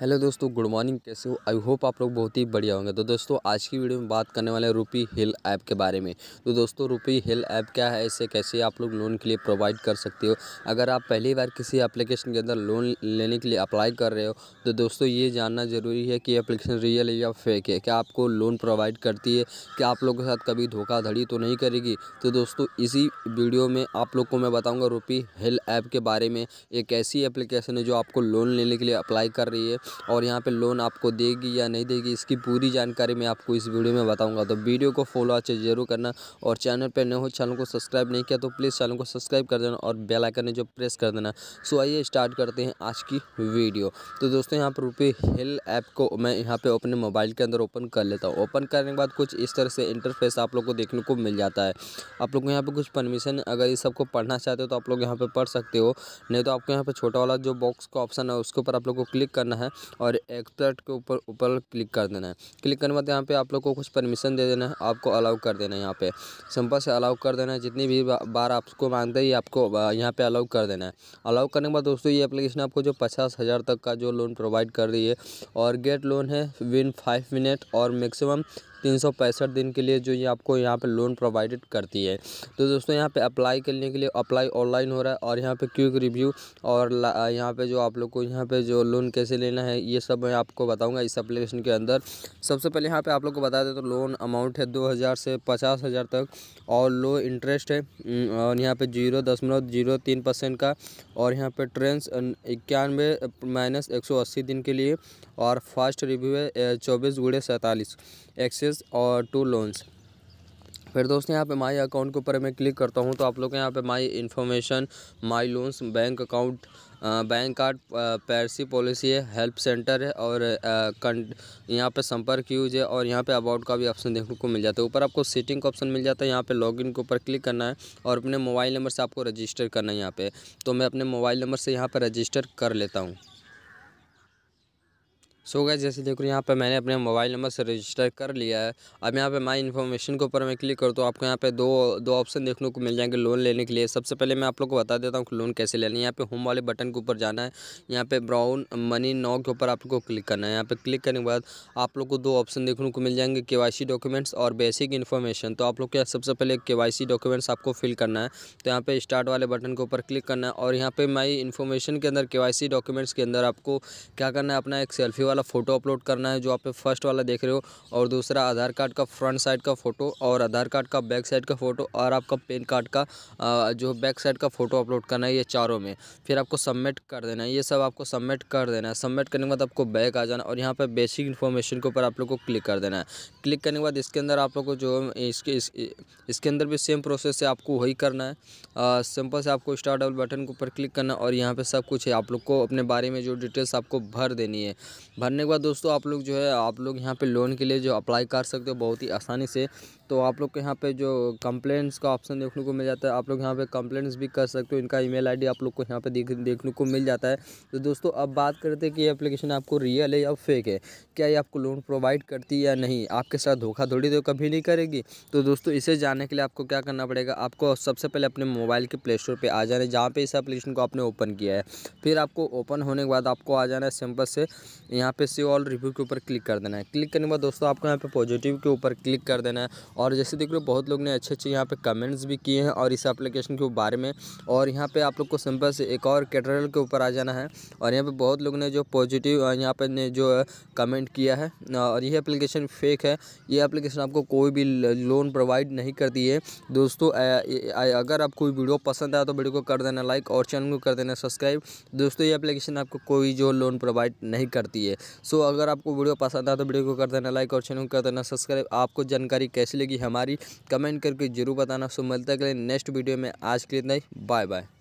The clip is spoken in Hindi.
हेलो दोस्तों गुड मॉर्निंग कैसे हो आई होप आप लोग बहुत ही बढ़िया होंगे तो दोस्तों आज की वीडियो में बात करने वाले हैं रूपी हिल ऐप के बारे में तो दोस्तों रूपी हिल ऐप क्या है इसे कैसे आप लोग लोन के लिए प्रोवाइड कर सकते हो अगर आप पहली बार किसी एप्लीकेशन के अंदर लोन लेने के लिए अप्लाई कर रहे हो तो दोस्तों ये जानना ज़रूरी है कि एप्लीकेशन रियल है या फेक है क्या आपको लोन प्रोवाइड करती है क्या आप लोगों के साथ कभी धोखाधड़ी तो नहीं करेगी तो दोस्तों इसी वीडियो में आप लोग को मैं बताऊँगा रूपी हिल ऐप के बारे में एक ऐसी एप्लीकेशन है जो आपको लोन लेने के लिए अप्लाई कर रही है और यहाँ पे लोन आपको देगी या नहीं देगी इसकी पूरी जानकारी मैं आपको इस वीडियो में बताऊँगा तो वीडियो को फॉलो अच्छे जरूर करना और चैनल पर न हो चैनल को सब्सक्राइब नहीं किया तो प्लीज़ चैनल को सब्सक्राइब कर देना और बेलाइकन जो प्रेस कर देना सो आइए स्टार्ट करते हैं आज की वीडियो तो दोस्तों यहाँ पर रुपये हिल ऐप को मैं यहाँ पर अपने मोबाइल के अंदर ओपन कर लेता हूँ ओपन करने के बाद कुछ इस तरह से इंटरफेस आप लोग को देखने को मिल जाता है आप लोग को यहाँ पर कुछ परमिशन अगर ये सबको पढ़ना चाहते हो तो आप लोग यहाँ पर पढ़ सकते हो नहीं तो आपको यहाँ पर छोटा वाला जो बॉक्स का ऑप्शन है उसके ऊपर आप लोग को क्लिक करना है और एक्सपर्ट के ऊपर ऊपर क्लिक कर देना है क्लिक करने बाद यहाँ पे आप लोग को कुछ परमिशन दे देना है आपको अलाउ कर देना है यहाँ पे सिंपल से अलाउ कर देना है जितनी भी बार आपको मांगते ही आपको यहाँ पे अलाउ कर देना है अलाउ करने के बाद दोस्तों ये अपलिकेशन आपको जो पचास हज़ार तक का जो लोन प्रोवाइड कर रही है और गेट लोन है विन फाइव मिनट और मैक्सिमम तीन सौ पैंसठ दिन के लिए जो ये आपको यहाँ पे लोन प्रोवाइडेड करती है तो दोस्तों यहाँ पे अप्लाई करने के लिए अप्लाई ऑनलाइन हो रहा है और यहाँ पे क्विक रिव्यू और यहाँ पे जो आप लोग को यहाँ पे जो लोन कैसे लेना है ये सब मैं आपको बताऊँगा इस अप्लीकेशन के अंदर सबसे पहले यहाँ पर आप लोग को बता दें तो लोन अमाउंट है दो हज़ार से पचास हज़ार तक और लो इंटरेस्ट है और यहाँ पर जीरो दशमलव जीरो तीन परसेंट का और यहाँ पर ट्रेंस इक्यानवे माइनस एक सौ अस्सी दिन के लिए और फास्ट रिव्यू है चौबीस गुड़े सैंतालीस एक्सेस सर्विसेज और टू लोन्स फिर दोस्तों यहाँ पे माई अकाउंट के ऊपर मैं क्लिक करता हूँ तो आप लोग यहाँ पे my information my loans bank account bank card privacy policy है हेल्प सेंटर है और यहाँ पे संपर्क यूज है और यहाँ पे अबाउट का भी ऑप्शन देखने को मिल जाता है ऊपर आपको सीटिंग का ऑप्शन मिल जाता है यहाँ पे लॉगिन के ऊपर क्लिक करना है और अपने मोबाइल नंबर से आपको रजिस्टर करना है यहाँ पे तो मैं अपने मोबाइल नंबर से यहाँ पर रजिस्टर कर लेता हूँ सो गए जैसे देखो यहाँ पर मैंने अपने मोबाइल नंबर से रजिस्टर कर लिया है अब यहाँ पे माई इन्फॉर्मेशन के ऊपर मैं क्लिक करूँ तो आपको यहाँ पे दो दो ऑप्शन देखने को मिल जाएंगे लोन लेने के लिए सबसे पहले मैं आप लोग को बता देता हूँ कि लोन कैसे लेना है यहाँ पे होम वाले बटन के ऊपर जाना है यहाँ पे ब्राउन मनी नाव के ऊपर आप लोग को क्लिक करना है यहाँ पर क्लिक करने के बाद आप लोग को दो ऑप्शन देखने को मिल जाएंगे के डॉक्यूमेंट्स और बेसिक इन्फॉर्मेशन तो आप लोग क्या सबसे पहले के डॉक्यूमेंट्स आपको फिल करना है तो यहाँ पर स्टार्ट वाले बटन के ऊपर क्लिक करना है और यहाँ पर माई इन्फॉर्मेशन के अंदर के डॉक्यूमेंट्स के अंदर आपको क्या करना है अपना एक सेल्फी वाला वाला फ़ोटो अपलोड करना है जो आप फर्स्ट वाला देख रहे हो और दूसरा आधार कार्ड का फ्रंट साइड का फ़ोटो और आधार कार्ड का बैक साइड का फ़ोटो और आपका पेन कार्ड का जो बैक साइड का फ़ोटो अपलोड करना है ये चारों में फिर आपको सबमिट कर देना है ये सब आपको सबमिट कर देना है सबमिट करने के बाद आपको बैक आ जाना और यहाँ पर बेसिक इन्फॉर्मेशन के ऊपर आप लोग को क्लिक कर देना है क्लिक करने के बाद इसके अंदर आप लोग को जो इसके इसके अंदर भी सेम प्रोसेस है आपको वही करना है सिंपल से आपको स्टार्ट डबल बटन के ऊपर क्लिक करना और यहाँ पर सब कुछ है आप लोग को अपने बारे में जो डिटेल्स आपको भर देनी है भरने के बाद दोस्तों आप लोग जो है आप लोग यहाँ पे लोन के लिए जो अप्लाई कर सकते हो बहुत ही आसानी से तो आप लोग के यहाँ पे जो कंप्लेंट्स का ऑप्शन देखने को मिल जाता है आप लोग यहाँ पे कंप्लेंट्स भी कर सकते हो इनका ईमेल आईडी आप लोग को यहाँ पे देख देखने को मिल जाता है तो दोस्तों अब बात करते हैं कि ये अप्लीकेशन आपको रियल है या फेक है क्या ये आपको लोन प्रोवाइड करती है या नहीं आपके साथ धोखाधोड़ी तो कभी नहीं करेगी तो दोस्तों इसे जानने के लिए आपको क्या करना पड़ेगा आपको सबसे पहले अपने मोबाइल के प्ले स्टोर पर आ जाना है जहाँ पर इस एप्लीकेशन को आपने ओपन किया है फिर आपको ओपन होने के बाद आपको आ जाना है सिंपल से यहाँ यहाँ पे सी ऑल रिव्यू के ऊपर क्लिक कर देना है क्लिक करने के बाद दोस्तों आपको यहाँ पे पॉजिटिव के ऊपर क्लिक कर देना है और जैसे देख लो बहुत लोग ने अच्छे अच्छे यहाँ पे कमेंट्स भी किए हैं और इस एप्लीकेशन के बारे में और यहाँ पे आप लोग को सिंपल से एक और कैटरल के ऊपर आ जाना है और यहाँ पर बहुत लोग ने जो पॉजिटिव यहाँ पर ने जो कमेंट किया है और ये अप्लीकेशन फेक है ये अप्लीकेशन आपको कोई भी लोन प्रोवाइड नहीं करती है दोस्तों अगर आपको वीडियो पसंद आया तो वीडियो को कर देना लाइक और चैनल को कर देना सब्सक्राइब दोस्तों ये एप्लीकेशन आपको कोई जो लोन प्रोवाइड नहीं करती है सो अगर आपको वीडियो पसंद आया तो वीडियो को कर देना लाइक और चैनल को कर देना सब्सक्राइब आपको जानकारी कैसी लगी हमारी कमेंट करके जरूर बताना सो मिलता है नेक्स्ट वीडियो में आज के लिए नहीं बाय बाय